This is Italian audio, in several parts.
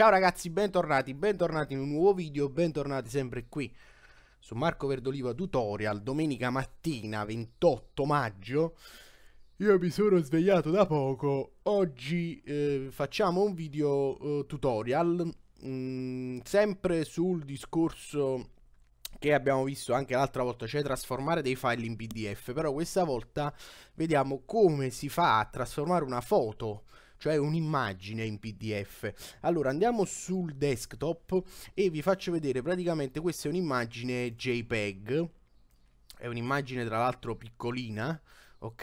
Ciao ragazzi, bentornati, bentornati in un nuovo video, bentornati sempre qui su Marco Verdoliva Tutorial, domenica mattina 28 maggio. Io mi sono svegliato da poco, oggi eh, facciamo un video eh, tutorial, mh, mm, sempre sul discorso che abbiamo visto anche l'altra volta, cioè trasformare dei file in PDF, però questa volta vediamo come si fa a trasformare una foto cioè un'immagine in PDF. Allora andiamo sul desktop e vi faccio vedere praticamente questa è un'immagine JPEG, è un'immagine tra l'altro piccolina, ok?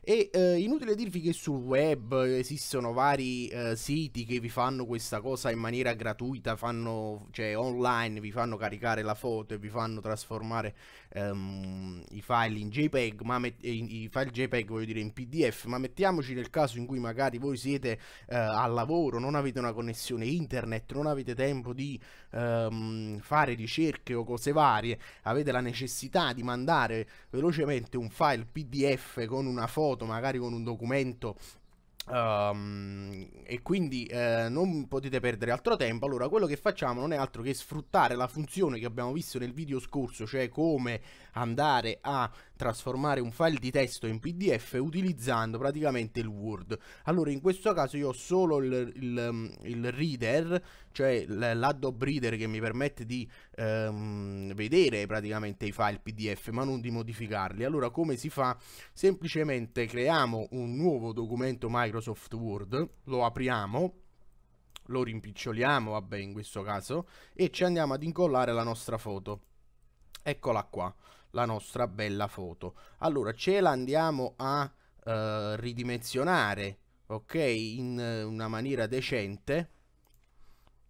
E eh, inutile dirvi che sul web esistono vari eh, siti che vi fanno questa cosa in maniera gratuita, fanno, cioè online, vi fanno caricare la foto e vi fanno trasformare ehm, i file in JPEG, ma met- eh, i file JPEG voglio dire in PDF, ma mettiamoci nel caso in cui magari voi siete eh, al lavoro, non avete una connessione internet, non avete tempo di ehm, fare ricerche o cose varie, avete la necessità di mandare velocemente un file PDF PDF con una foto, magari con un documento Um, e quindi eh, non potete perdere altro tempo. Allora, quello che facciamo non è altro che sfruttare la funzione che abbiamo visto nel video scorso, cioè come andare a trasformare un file di testo in PDF utilizzando praticamente il Word. Allora in questo caso io ho solo il, il, mm, il reader, cioè l'Adobe Reader che mi permette di ehm, vedere praticamente i file PDF ma non di modificarli. Allora come si fa? Semplicemente creiamo un nuovo documento Microsoft Word, lo apriamo lo rimpiccioliamo, vabbè in questo caso, e ci andiamo ad incollare la nostra foto. Eccola qua la nostra bella foto. Allora ce la andiamo a eh, ridimensionare, ok, in eh, una maniera decente.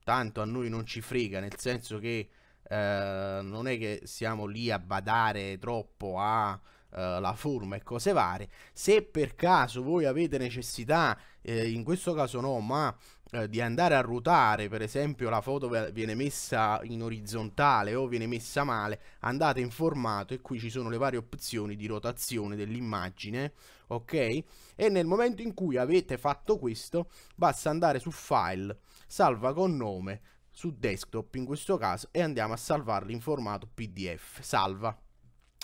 Tanto a noi non ci frega, nel senso che eh, non è che siamo lì a badare troppo a eh, la forma e cose varie. Se per caso voi avete necessità, eh, in questo caso no, ma eh, di andare a ruotare, per esempio la foto viene messa in orizzontale o viene messa male, andate in formato e qui ci sono le varie opzioni di rotazione dell'immagine, ok? E nel momento in cui avete fatto questo, basta andare su file, salva con nome, su desktop in questo caso e andiamo a salvarli in formato PDF, salva.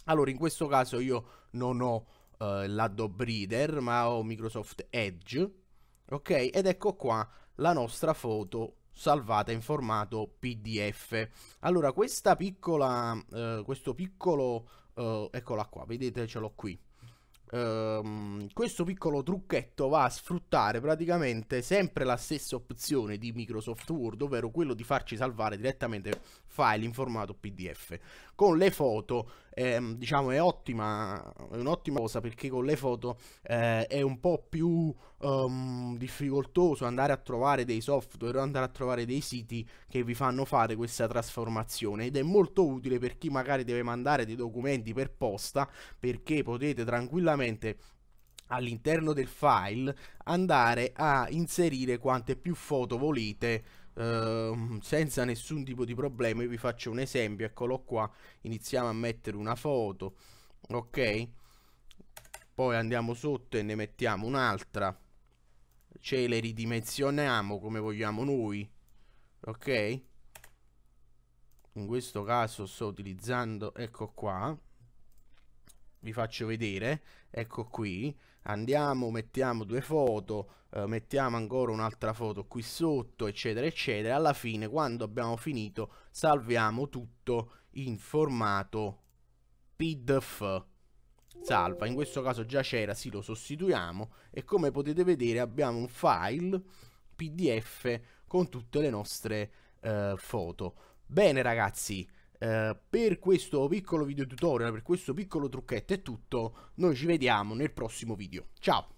Allora in questo caso io non ho eh, l'Adobe Reader ma ho Microsoft Edge ok ed ecco qua la nostra foto salvata in formato pdf allora questa piccola eh, questo piccolo eh, eccola qua vedete ce l'ho qui ehm, questo piccolo trucchetto va a sfruttare praticamente sempre la stessa opzione di Microsoft Word, ovvero quello di farci salvare direttamente file in formato PDF. Con le foto, ehm, diciamo, è ottima, è un'ottima cosa perché con le foto eh, è un po' più ehm, difficoltoso andare a trovare dei software o andare a trovare dei siti che vi fanno fare questa trasformazione ed è molto utile per chi magari deve mandare dei documenti per posta perché potete tranquillamente praticamente all'interno del file andare a inserire quante più foto volete eh, senza nessun tipo di problema. Io vi faccio un esempio, eccolo qua, iniziamo a mettere una foto, ok? Poi andiamo sotto e ne mettiamo un'altra, ce le ridimensioniamo come vogliamo noi, ok? In questo caso sto utilizzando, ecco qua, vi faccio vedere, ecco qui, andiamo, mettiamo due foto, eh, mettiamo ancora un'altra foto qui sotto, eccetera, eccetera. Alla fine, quando abbiamo finito, salviamo tutto in formato PDF. Salva, in questo caso già c'era, sì, lo sostituiamo e come potete vedere abbiamo un file PDF con tutte le nostre eh, foto. Bene ragazzi, eh, per questo piccolo video tutorial, per questo piccolo trucchetto è tutto, noi ci vediamo nel prossimo video. Ciao!